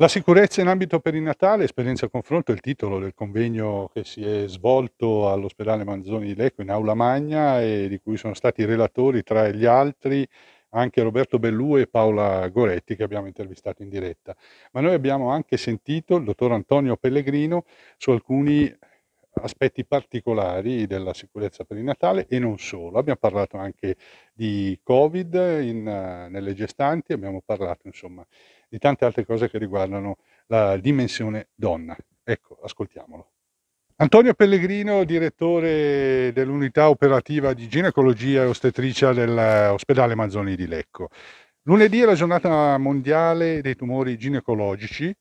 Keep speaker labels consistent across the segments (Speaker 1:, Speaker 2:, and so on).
Speaker 1: La sicurezza in ambito perinatale, esperienza e confronto è il titolo del convegno che si è svolto all'ospedale Manzoni di Lecco in Aula Magna e di cui sono stati relatori tra gli altri anche Roberto Bellù e Paola Goretti che abbiamo intervistato in diretta. Ma noi abbiamo anche sentito il dottor Antonio Pellegrino su alcuni aspetti particolari della sicurezza per il Natale e non solo. Abbiamo parlato anche di Covid in, nelle gestanti, abbiamo parlato insomma di tante altre cose che riguardano la dimensione donna. Ecco, ascoltiamolo. Antonio Pellegrino, direttore dell'unità operativa di ginecologia e ostetricia dell'ospedale Manzoni di Lecco. Lunedì è la giornata mondiale dei tumori ginecologici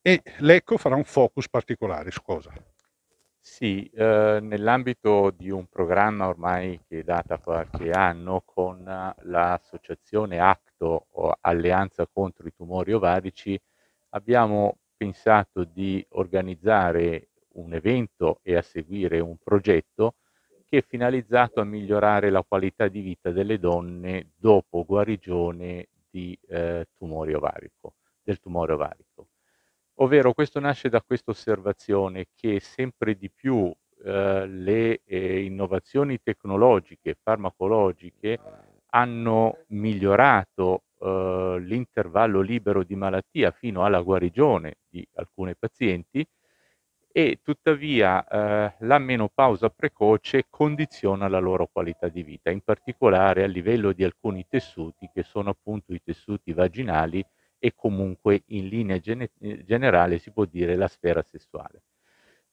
Speaker 1: e Lecco farà un focus particolare, su cosa?
Speaker 2: Sì, eh, nell'ambito di un programma ormai che è data qualche anno con eh, l'associazione ACTO, Alleanza contro i tumori ovarici, abbiamo pensato di organizzare un evento e a seguire un progetto che è finalizzato a migliorare la qualità di vita delle donne dopo guarigione di, eh, tumore ovarico, del tumore ovarico. Ovvero questo nasce da questa osservazione che sempre di più eh, le eh, innovazioni tecnologiche, farmacologiche, hanno migliorato eh, l'intervallo libero di malattia fino alla guarigione di alcuni pazienti e tuttavia eh, la menopausa precoce condiziona la loro qualità di vita, in particolare a livello di alcuni tessuti che sono appunto i tessuti vaginali e comunque in linea gene- generale si può dire la sfera sessuale.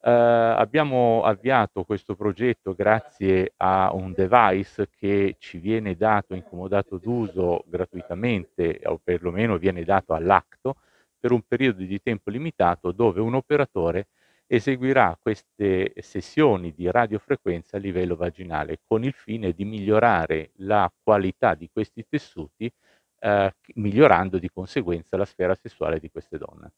Speaker 2: Eh, abbiamo avviato questo progetto grazie a un device che ci viene dato incomodato d'uso gratuitamente o perlomeno viene dato all'acto per un periodo di tempo limitato dove un operatore eseguirà queste sessioni di radiofrequenza a livello vaginale con il fine di migliorare la qualità di questi tessuti eh, migliorando di conseguenza la sfera sessuale di queste donne.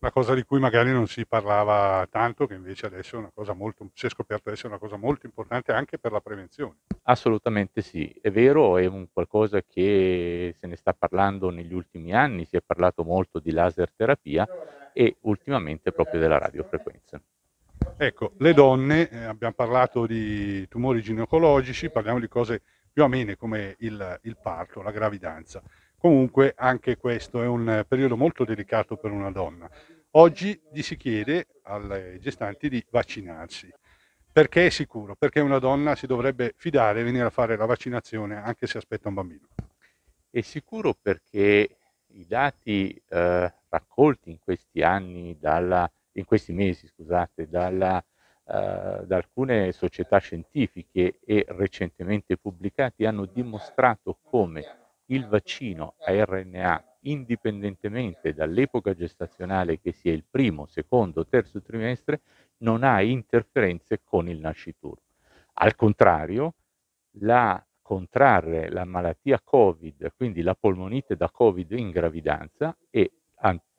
Speaker 1: Una cosa di cui magari non si parlava tanto, che invece adesso è una cosa molto, si è scoperto essere una cosa molto importante anche per la prevenzione.
Speaker 2: Assolutamente sì, è vero, è un qualcosa che se ne sta parlando negli ultimi anni, si è parlato molto di laser terapia e ultimamente proprio della radiofrequenza.
Speaker 1: Ecco, le donne, eh, abbiamo parlato di tumori ginecologici, parliamo di cose più amene come il, il parto, la gravidanza. Comunque anche questo è un periodo molto delicato per una donna. Oggi gli si chiede alle gestanti di vaccinarsi. Perché è sicuro? Perché una donna si dovrebbe fidare e venire a fare la vaccinazione anche se aspetta un bambino.
Speaker 2: È sicuro perché i dati eh, raccolti in questi anni dalla, in questi mesi, scusate, dalla eh, da alcune società scientifiche e recentemente pubblicati hanno dimostrato come il vaccino a RNA, indipendentemente dall'epoca gestazionale che sia il primo, secondo, terzo trimestre, non ha interferenze con il nascituro. Al contrario, la contrarre la malattia Covid, quindi la polmonite da Covid in gravidanza, è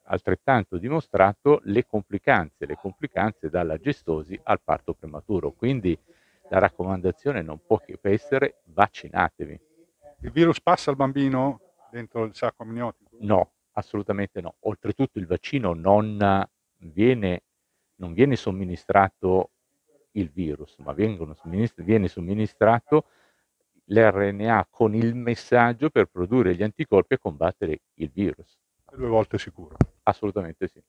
Speaker 2: altrettanto dimostrato le complicanze, le complicanze dalla gestosi al parto prematuro. Quindi la raccomandazione non può che essere vaccinatevi. Il virus passa al bambino dentro il sacco amniotico? No, assolutamente no. Oltretutto il vaccino non viene, non viene somministrato il virus, ma somministrato, viene somministrato l'RNA con il messaggio per produrre gli anticorpi e combattere il virus due volte sicuro. Assolutamente sì.